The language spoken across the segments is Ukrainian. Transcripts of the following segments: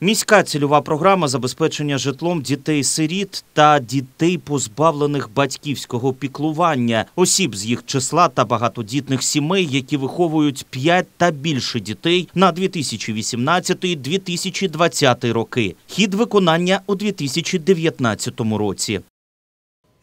Міська цільова програма забезпечення житлом дітей-сиріт та дітей, позбавлених батьківського піклування, осіб з їх числа та багатодітних сімей, які виховують 5 та більше дітей на 2018-2020 роки. Хід виконання у 2019 році.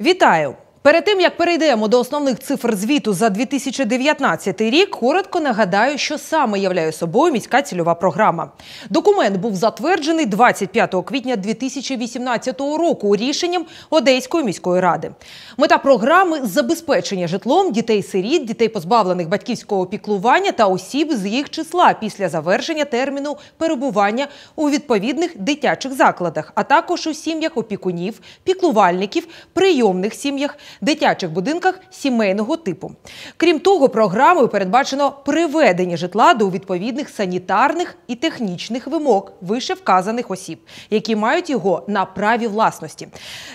Вітаю! Перед тим як перейдемо до основних цифр звіту за 2019 рік, коротко нагадаю, що саме являє собою міська цільова програма. Документ був затверджений 25 квітня 2018 року рішенням Одеської міської ради. Мета програми забезпечення житлом дітей-сиріт, дітей, позбавлених батьківського опіклування та осіб з їх числа після завершення терміну перебування у відповідних дитячих закладах, а також у сім'ях опікунів, піклувальників, прийомних сім'ях дитячих будинках сімейного типу. Крім того, програмою передбачено приведення житла до відповідних санітарних і технічних вимог вище вказаних осіб, які мають його на праві власності.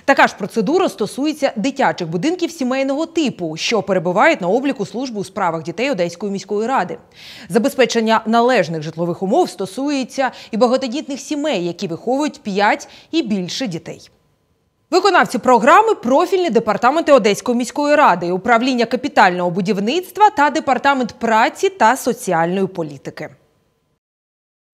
Така ж процедура стосується дитячих будинків сімейного типу, що перебувають на обліку служби у справах дітей Одеської міської ради. Забезпечення належних житлових умов стосується і багатодітних сімей, які виховують 5 і більше дітей. Виконавці програми профільні департаменти Одеської міської ради, управління капітального будівництва та департамент праці та соціальної політики.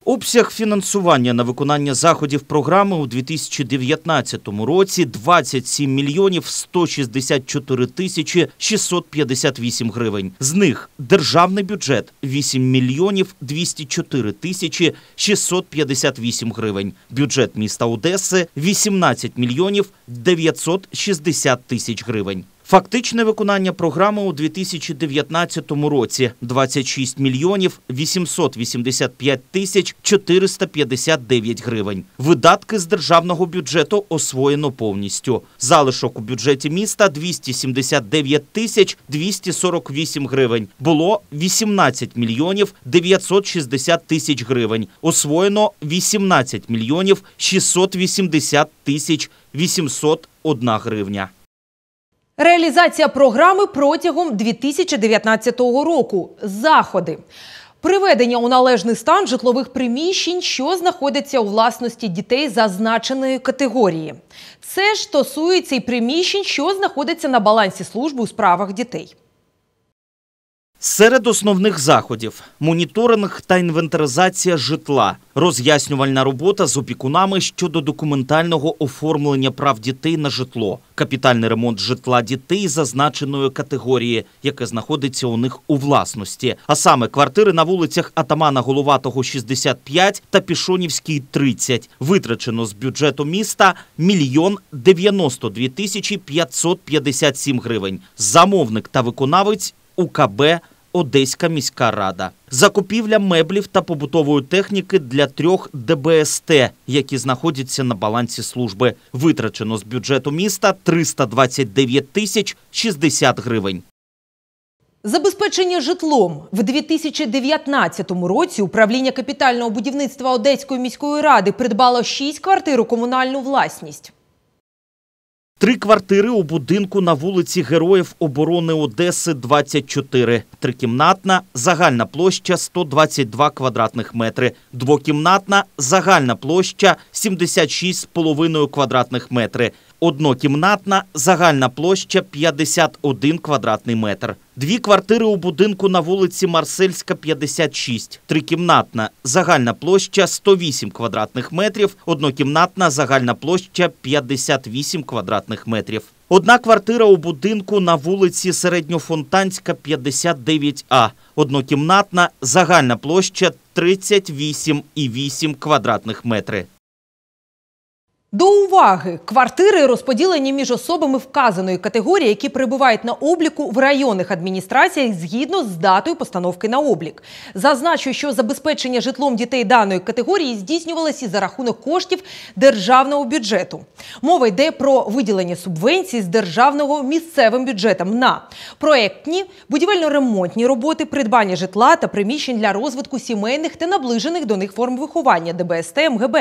Обсяг фінансування на виконання заходів програми у 2019 році 27 мільйонів 164 тисячі 658 гривень. З них державний бюджет 8 мільйонів 204 тисячі 658 гривень. Бюджет міста Одеси 18 мільйонів 960 тисяч гривень. Фактичне виконання програми у 2019 році 26 мільйонів 885 тисяч 459 гривень. Видатки з державного бюджету освоєно повністю. Залишок у бюджеті міста 279 тисяч 248 гривень. Було 18 мільйонів 960 тисяч гривень. Освоєно 18 мільйонів 680 тисяч 801 гривня. Реалізація програми протягом 2019 року. Заходи. Приведення у належний стан житлових приміщень, що знаходяться у власності дітей зазначеної категорії. Це ж стосується і приміщень, що знаходяться на балансі служби у справах дітей. Серед основних заходів моніторинг та інвентаризація житла, роз'яснювальна робота з опікунами щодо документального оформлення прав дітей на житло, капітальний ремонт житла дітей зазначеної категорії, яке знаходиться у них у власності, а саме квартири на вулицях Атамана Головатого, 65 та Пішонівській, 30, витрачено з бюджету міста мільйон 92 тисячі 557 гривень. Замовник та виконавець УКБ Одеська міська рада. Закупівля меблів та побутової техніки для трьох ДБСТ, які знаходяться на балансі служби. Витрачено з бюджету міста 329 тисяч 60 гривень. Забезпечення житлом в 2019 році управління капітального будівництва Одеської міської ради придбало 6 квартир у комунальну власність. Три квартири у будинку на вулиці Героїв оборони Одеси 24. Трикімнатна загальна площа 122 квадратних метри. Двокімнатна загальна площа 76,5 квадратних метри однокімнатна, загальна площа 51 квадратний метр. Дві квартири у будинку на вулиці Марсельська, 56. Трикімнатна, загальна площа 108 квадратних метрів, однокімнатна загальна площа 58 квадратних метрів. Одна квартира у будинку на вулиці Середньофонтанська, 59 а. Однокімнатна загальна площа 38,8 квадратних метрів. До уваги квартири розподілені між особами вказаної категорії, які прибувають на обліку в районних адміністраціях згідно з датою постановки на облік. Зазначу, що забезпечення житлом дітей даної категорії здійснювалося за рахунок коштів державного бюджету. Мова йде про виділення субвенцій з державного місцевим бюджетом на проектні будівельно-ремонтні роботи, придбання житла та приміщень для розвитку сімейних та наближених до них форм виховання ДБСТ МГБ,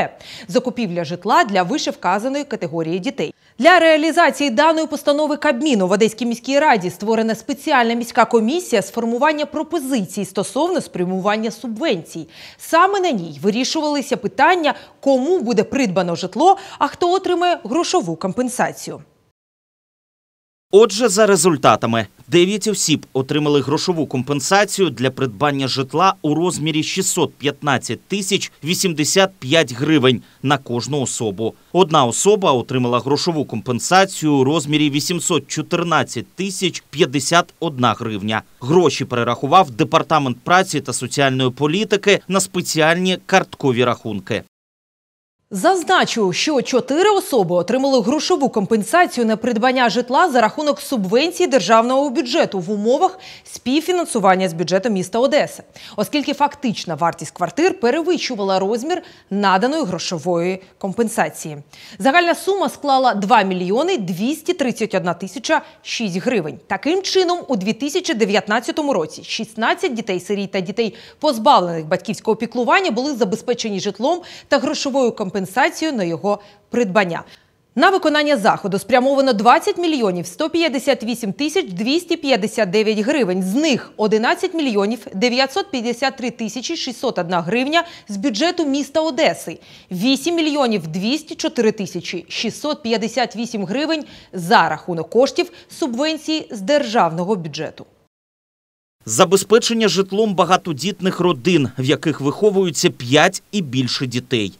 закупівля житла для виш вказаної категорії дітей. Для реалізації даної постанови Кабміну в Одеській міській раді створена спеціальна міська комісія з формування пропозицій стосовно спрямування субвенцій. Саме на ній вирішувалися питання, кому буде придбано житло, а хто отримає грошову компенсацію. Отже, за результатами, 9 осіб отримали грошову компенсацію для придбання житла у розмірі 615 тисяч 85 гривень на кожну особу. Одна особа отримала грошову компенсацію у розмірі 814 тисяч 51 гривня. Гроші перерахував департамент праці та соціальної політики на спеціальні карткові рахунки. Зазначу, що чотири особи отримали грошову компенсацію на придбання житла за рахунок субвенції державного бюджету в умовах співфінансування з бюджету міста Одеси, оскільки фактична вартість квартир перевищувала розмір наданої грошової компенсації. Загальна сума склала 2 мільйони 231 тисяча 6 гривень. Таким чином, у 2019 році 16 дітей сирій та дітей, позбавлених батьківського піклування, були забезпечені житлом та грошовою компенсацією компенсацію на його придбання. На виконання заходу спрямовано 20 мільйонів 158 тисяч 259 гривень. З них 11 мільйонів 953 тисячі 601 гривня з бюджету міста Одеси, 8 мільйонів 204 тисячі 658 гривень за рахунок коштів субвенції з державного бюджету. Забезпечення житлом багатодітних родин, в яких виховуються 5 і більше дітей.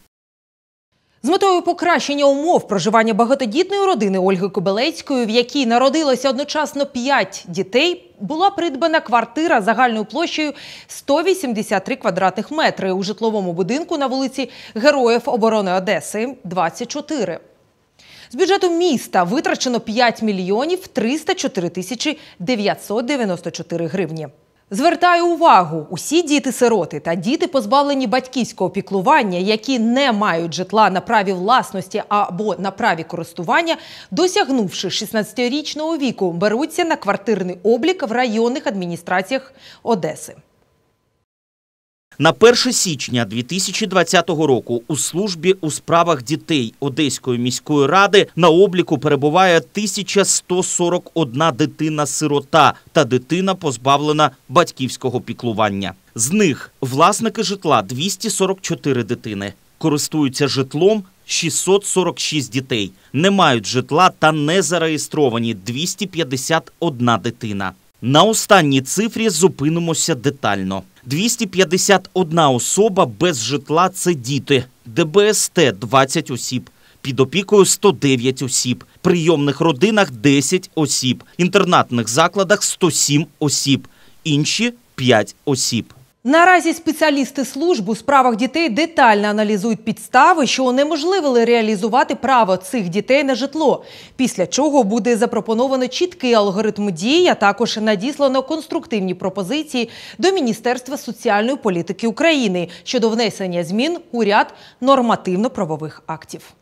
З метою покращення умов проживання багатодітної родини Ольги Кобилецької, в якій народилося одночасно п'ять дітей, була придбана квартира загальною площею 183 квадратних метри у житловому будинку на вулиці Героїв оборони Одеси, 24. З бюджету міста витрачено 5 мільйонів 304 тисячі 994 гривні. Звертаю увагу, усі діти-сироти та діти, позбавлені батьківського піклування, які не мають житла на праві власності або на праві користування, досягнувши 16-річного віку, беруться на квартирний облік в районних адміністраціях Одеси. На 1 січня 2020 року у службі у справах дітей Одеської міської ради на обліку перебуває 1141 дитина-сирота та дитина, позбавлена батьківського піклування. З них власники житла 244 дитини, користуються житлом 646 дітей, не мають житла та не зареєстровані 251 дитина. На останній цифрі зупинимося детально. 251 особа без житла це діти, ДБСТ 20 осіб, під опікою 109 осіб, прийомних родинах 10 осіб, інтернатних закладах 107 осіб, інші 5 осіб. Наразі спеціалісти служб у справах дітей детально аналізують підстави, що унеможливили реалізувати право цих дітей на житло. Після чого буде запропоновано чіткий алгоритм дій, а також надіслано конструктивні пропозиції до Міністерства соціальної політики України щодо внесення змін у ряд нормативно-правових актів.